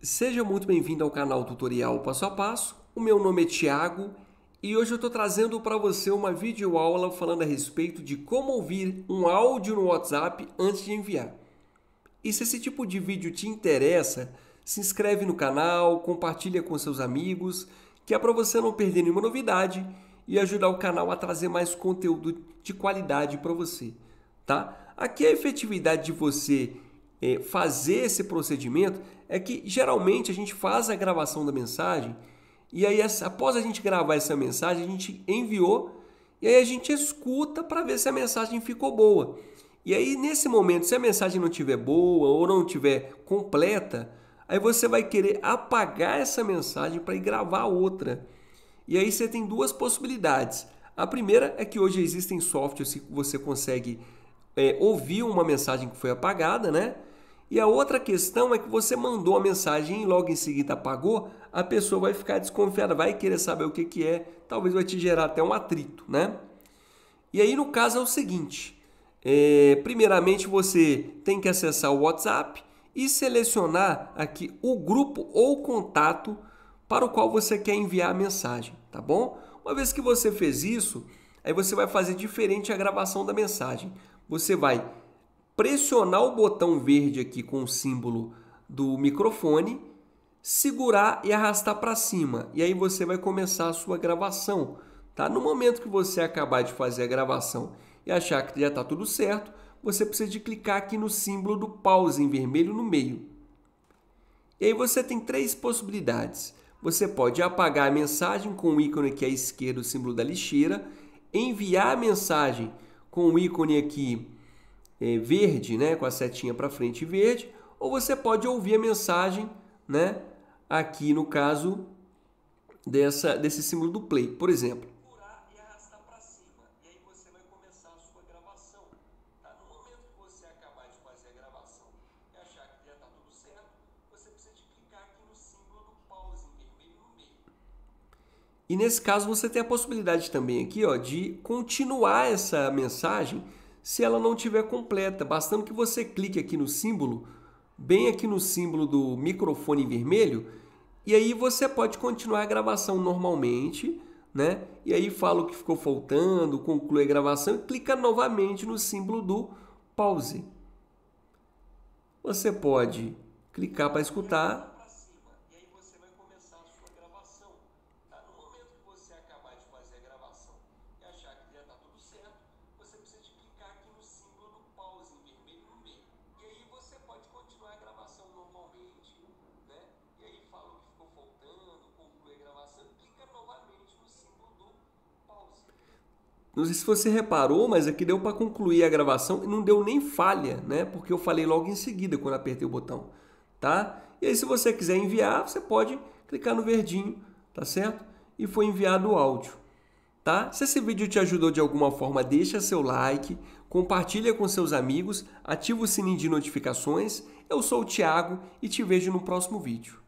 Seja muito bem-vindo ao canal Tutorial Passo a Passo. O meu nome é Tiago e hoje eu estou trazendo para você uma videoaula falando a respeito de como ouvir um áudio no WhatsApp antes de enviar. E se esse tipo de vídeo te interessa, se inscreve no canal, compartilha com seus amigos, que é para você não perder nenhuma novidade e ajudar o canal a trazer mais conteúdo de qualidade para você, tá? Aqui a efetividade de você é, fazer esse procedimento é que geralmente a gente faz a gravação da mensagem e aí essa, após a gente gravar essa mensagem, a gente enviou e aí a gente escuta para ver se a mensagem ficou boa. E aí nesse momento, se a mensagem não tiver boa ou não tiver completa, aí você vai querer apagar essa mensagem para ir gravar outra. E aí você tem duas possibilidades. A primeira é que hoje existem softwares que você consegue é, ouvir uma mensagem que foi apagada, né? E a outra questão é que você mandou a mensagem e logo em seguida apagou, a pessoa vai ficar desconfiada, vai querer saber o que, que é, talvez vai te gerar até um atrito, né? E aí no caso é o seguinte: é, primeiramente você tem que acessar o WhatsApp e selecionar aqui o grupo ou contato para o qual você quer enviar a mensagem, tá bom? Uma vez que você fez isso, aí você vai fazer diferente a gravação da mensagem. Você vai pressionar o botão verde aqui com o símbolo do microfone, segurar e arrastar para cima. E aí você vai começar a sua gravação. Tá? No momento que você acabar de fazer a gravação e achar que já está tudo certo, você precisa de clicar aqui no símbolo do pause em vermelho no meio. E aí você tem três possibilidades. Você pode apagar a mensagem com o ícone aqui à esquerda, o símbolo da lixeira, enviar a mensagem com o ícone aqui é, verde, né, com a setinha para frente verde, ou você pode ouvir a mensagem, né, aqui no caso dessa, desse símbolo do play, por exemplo. Tá? Tá e nesse caso você tem a possibilidade também aqui ó, de continuar essa mensagem se ela não tiver completa. Bastando que você clique aqui no símbolo, bem aqui no símbolo do microfone vermelho, e aí você pode continuar a gravação normalmente, né? E aí fala o que ficou faltando, conclui a gravação e clica novamente no símbolo do pause. Você pode clicar para escutar Não sei se você reparou, mas aqui deu para concluir a gravação e não deu nem falha, né? Porque eu falei logo em seguida quando apertei o botão, tá? E aí se você quiser enviar, você pode clicar no verdinho, tá certo? E foi enviado o áudio, tá? Se esse vídeo te ajudou de alguma forma, deixa seu like, compartilha com seus amigos, ativa o sininho de notificações. Eu sou o Thiago e te vejo no próximo vídeo.